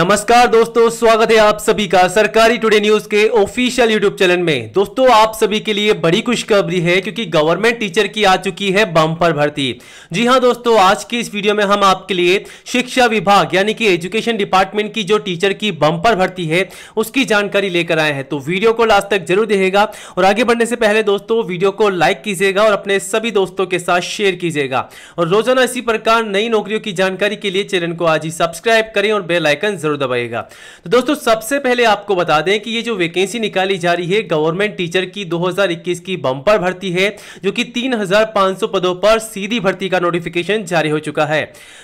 नमस्कार दोस्तों स्वागत है आप सभी का सरकारी टुडे न्यूज के ऑफिशियल यूट्यूब चैनल में दोस्तों आप सभी के लिए बड़ी खुशखबरी है क्योंकि गवर्नमेंट टीचर की आ चुकी है बम्पर भर्ती जी हां दोस्तों आज की इस वीडियो में हम आपके लिए शिक्षा विभाग यानी कि एजुकेशन डिपार्टमेंट की जो टीचर की बम्पर भर्ती है उसकी जानकारी लेकर आए हैं तो वीडियो को लास्ट तक जरूर देगा और आगे बढ़ने से पहले दोस्तों वीडियो को लाइक कीजिएगा और अपने सभी दोस्तों के साथ शेयर कीजिएगा और रोजाना इसी प्रकार नई नौकरियों की जानकारी के लिए चैनल को आज ही सब्सक्राइब करें और बेलाइकन जरूर दबाइएगा तो दोस्तों सबसे पहले आपको बता दें कि ये जो वैकेंसी निकाली जा रही है गवर्नमेंट टीचर की 2021 की बंपर भर्ती है जो कि 3,500 पदों पर सीधी भर्ती का नोटिफिकेशन जारी हो चुका है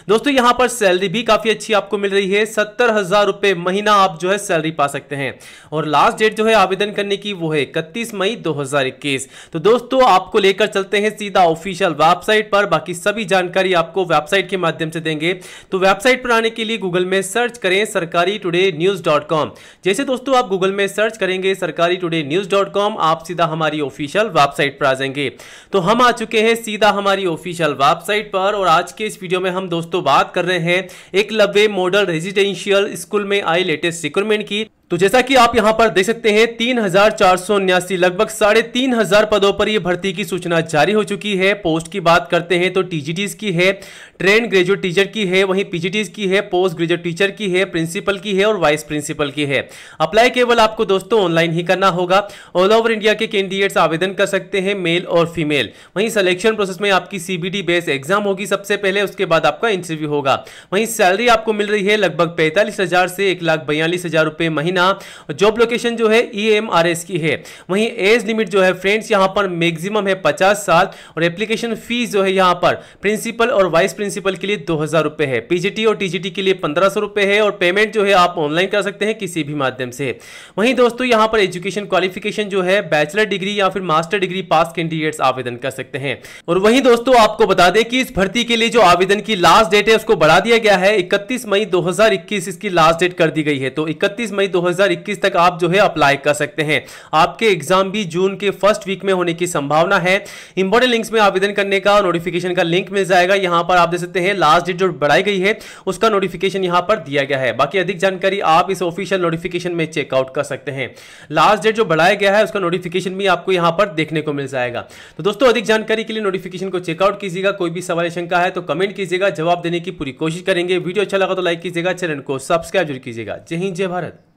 दोस्तों यहां पर सैलरी भी काफी अच्छी आपको मिल रही है सत्तर महीना आप जो है सैलरी पा सकते हैं और लास्ट डेट जो है आवेदन करने की वो है इकतीस मई दो तो दोस्तों आपको लेकर चलते हैं सीधा ऑफिशियल वेबसाइट पर बाकी सभी जानकारी आपको वेबसाइट के माध्यम से देंगे तो वेबसाइट पर आने के लिए गूगल में सर्च करें सरकारी टुडे न्यूज़ डॉट कॉम जैसे दोस्तों आप गूगल में सर्च करेंगे सरकारी टुडे न्यूज़ डॉट कॉम आप सीधा हमारी ऑफिशियल वेबसाइट पर आ जाएंगे तो हम आ चुके हैं सीधा हमारी ऑफिशियल वेबसाइट पर और आज के इस वीडियो में हम दोस्तों बात कर रहे हैं एक लव्य मॉडल रेजिडेंशियल स्कूल में आई लेटेस्ट रिक्रूटमेंट की तो जैसा कि आप यहां पर देख सकते हैं तीन हजार चार सौ उन्यासी लगभग साढ़े तीन हजार पदों पर यह भर्ती की सूचना जारी हो चुकी है पोस्ट की बात करते हैं तो टीजीटीज की है ट्रेन ग्रेजुएट टीचर की है वहीं पीजीटीज की है पोस्ट ग्रेजुएट टीचर की है प्रिंसिपल की है और वाइस प्रिंसिपल की है अप्लाई केवल आपको दोस्तों ऑनलाइन ही करना होगा ऑल ओवर इंडिया के कैंडिडेट्स आवेदन कर सकते हैं मेल और फीमेल वहीं सिलेक्शन प्रोसेस में आपकी सीबीडी बेस एग्जाम होगी सबसे पहले उसके बाद आपका इंटरव्यू होगा वहीं सैलरी आपको मिल रही है लगभग पैंतालीस से एक लाख बयालीस हजार रुपए महीना लेना जॉब लोकेशन जो है ई e की है वहीं एज लिमिट जो है फ्रेंड्स यहाँ पर मैक्सिमम है पचास साल और एप्लीकेशन फीस जो है यहाँ पर प्रिंसिपल और वाइस प्रिंसिपल के लिए दो हज़ार रुपये है पीजीटी और टीजीटी के लिए पंद्रह सौ रुपये है और पेमेंट जो है आप ऑनलाइन कर सकते हैं किसी भी माध्यम से वहीं दोस्तों यहाँ पर एजुकेशन क्वालिफिकेशन जो है बैचलर डिग्री या फिर मास्टर डिग्री पास कैंडिडेट्स आवेदन कर सकते हैं और वहीं दोस्तों आपको बता दें कि इस भर्ती के लिए जो आवेदन की लास्ट डेट है उसको बढ़ा दिया गया है इकतीस मई दो इसकी लास्ट डेट कर दी गई है तो इकतीस मई दो 2021 तक आप जो है अप्लाई कर सकते हैं आपके एग्जाम भी जून के फर्स्ट वीक में होने की संभावना है इंपॉर्टेंट लिंक्स में आवेदन करने का नोटिफिकेशन का लिंक मिल जाएगा यहां पर आप देख सकते हैं लास्ट डेट जो बढ़ाई गई है उसका नोटिफिकेशन यहां पर दिया गया है बाकी अधिक जानकारी आप इस ऑफिशियल नोटिफिकेशन में चेकआउट कर सकते हैं लास्ट डेट जो बढ़ाया गया है उसका नोटिफिकेशन भी आपको यहां पर देखने को मिल जाएगा तो दोस्तों अधिक जानकारी के लिए नोटिफिकेशन को चेकआउट कीजिएगा कोई भी सवाल शंका है तो कमेंट कीजिएगा जवाब देने की पूरी कोशिश करेंगे वीडियो अच्छा लगा तो लाइक कीजिएगा चैनल को सब्सक्राइब जरूर कीजिएगा जय हिंद जय भारत